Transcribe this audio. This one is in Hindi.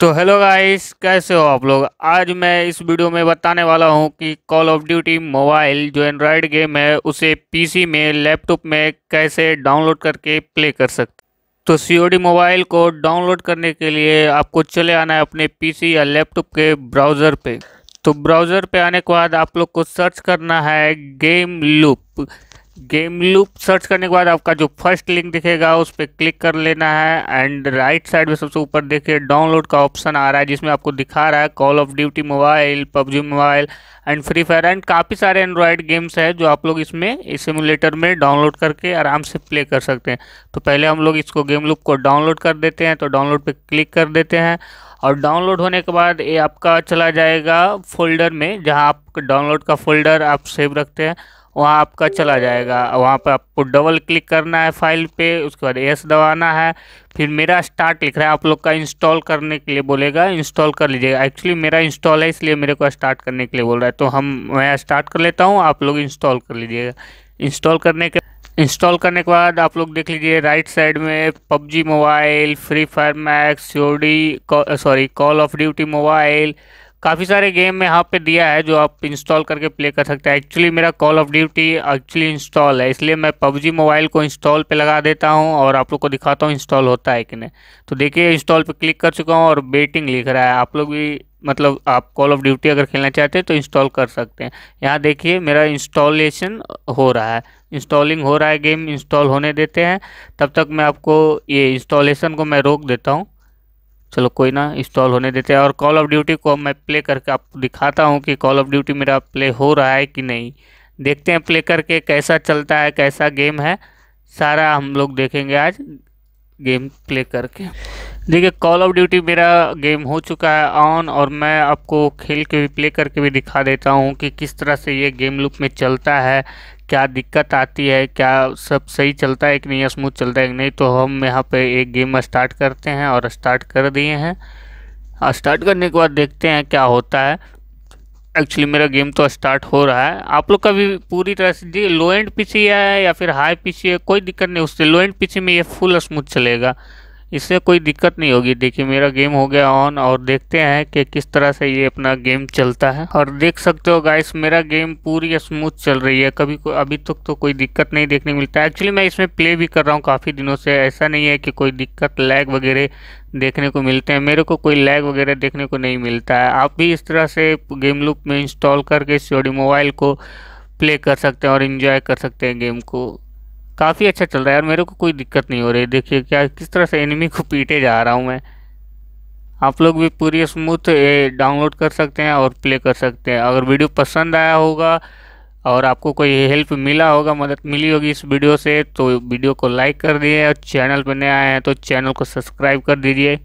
तो हेलो गाइस कैसे हो आप लोग आज मैं इस वीडियो में बताने वाला हूं कि कॉल ऑफ ड्यूटी मोबाइल जो एंड्रॉयड गेम है उसे पीसी में लैपटॉप में कैसे डाउनलोड करके प्ले कर सकते तो सी मोबाइल को डाउनलोड करने के लिए आपको चले आना है अपने पीसी या लैपटॉप के ब्राउज़र पे तो ब्राउज़र पे आने के बाद आप लोग को सर्च करना है game loop game loop search करने के बाद आपका जो फर्स्ट लिंक दिखेगा उस पर क्लिक कर लेना है एंड राइट साइड में सबसे ऊपर देखिए डाउनलोड का ऑप्शन आ रहा है जिसमें आपको दिखा रहा है Call of Duty mobile PUBG mobile and Free Fire and काफ़ी सारे एंड्रॉयड गेम्स हैं जो आप लोग इसमें सिमुलेटर में डाउनलोड करके आराम से प्ले कर सकते हैं तो पहले हम लोग इसको गेम लूप को डाउनलोड कर देते हैं तो डाउनलोड पर क्लिक कर देते हैं और डाउनलोड होने के बाद ये आपका चला जाएगा फोल्डर में जहाँ आप डाउनलोड का फोल्डर आप सेव रखते हैं वहाँ आपका चला जाएगा वहाँ पर आपको डबल क्लिक करना है फाइल पे उसके बाद एस दबाना है फिर मेरा स्टार्ट लिख रहा है आप लोग का इंस्टॉल करने के लिए बोलेगा इंस्टॉल कर लीजिएगा एक्चुअली मेरा इंस्टॉल है इसलिए मेरे को स्टार्ट करने के लिए बोल रहा है तो हम मैं स्टार्ट कर लेता हूँ आप लोग इंस्टॉल कर लीजिएगा इंस्टॉल करने के इंस्टॉल करने के बाद आप लोग देख लीजिए राइट साइड में PUBG mobile Free Fire max C sorry Call of Duty mobile काफ़ी सारे गेम में यहाँ पे दिया है जो आप इंस्टॉल करके प्ले कर सकते हैं एक्चुअली मेरा call of duty actually install है इसलिए मैं पबजी मोबाइल को इंस्टॉल पे लगा देता हूँ और आप लोग को दिखाता हूँ इंस्टॉल होता है कि नहीं तो देखिए इंस्टॉल पे क्लिक कर चुका हूँ और बेटिंग लिख रहा है आप लोग भी मतलब आप कॉल ऑफ ड्यूटी अगर खेलना चाहते हैं तो इंस्टॉल कर सकते हैं यहाँ देखिए मेरा इंस्टॉलेशन हो रहा है इंस्टॉलिंग हो रहा है गेम इंस्टॉल होने देते हैं तब तक मैं आपको ये इंस्टॉलेशन को मैं रोक देता हूँ चलो कोई ना इंस्टॉल होने देते हैं और कॉल ऑफ ड्यूटी को मैं प्ले करके आपको दिखाता हूँ कि कॉल ऑफ ड्यूटी मेरा प्ले हो रहा है कि नहीं देखते हैं प्ले करके कैसा चलता है कैसा गेम है सारा हम लोग देखेंगे आज गेम प्ले करके देखिए कॉल ऑफ ड्यूटी मेरा गेम हो चुका है ऑन और मैं आपको खेल के भी प्ले करके भी दिखा देता हूँ कि किस तरह से ये गेम लुक में चलता है क्या दिक्कत आती है क्या सब सही चलता है कि नहीं स्मूथ चलता है कि नहीं तो हम यहाँ पे एक गेम स्टार्ट करते हैं और स्टार्ट कर दिए हैं स्टार्ट करने के बाद देखते हैं क्या होता है एक्चुअली मेरा गेम तो स्टार्ट हो रहा है आप लोग का भी पूरी तरह से जी लो एंड पीछे है या फिर हाई पीछे है कोई दिक्कत नहीं उससे लो एंड पीछे में ये फुल स्मूथ चलेगा इससे कोई दिक्कत नहीं होगी देखिए मेरा गेम हो गया ऑन और देखते हैं कि किस तरह से ये अपना गेम चलता है और देख सकते हो गाइस मेरा गेम पूरी स्मूथ चल रही है कभी को अभी तक तो, तो कोई दिक्कत नहीं देखने मिलता है एक्चुअली मैं इसमें प्ले भी कर रहा हूँ काफ़ी दिनों से ऐसा नहीं है कि कोई दिक्कत लैग वगैरह देखने को मिलते हैं मेरे को कोई लैग वगैरह देखने को नहीं मिलता है आप भी इस तरह से गेम लुप में इंस्टॉल करके सीओडी मोबाइल को प्ले कर सकते हैं और इन्जॉय कर सकते हैं गेम को काफ़ी अच्छा चल रहा है और मेरे को कोई दिक्कत नहीं हो रही देखिए क्या किस तरह से एनिमी को पीटे जा रहा हूँ मैं आप लोग भी पूरी स्मूथ डाउनलोड कर सकते हैं और प्ले कर सकते हैं अगर वीडियो पसंद आया होगा और आपको कोई हेल्प मिला होगा मदद मिली होगी इस वीडियो से तो वीडियो को लाइक कर दिए और चैनल पर नए आए हैं तो चैनल को सब्सक्राइब कर दीजिए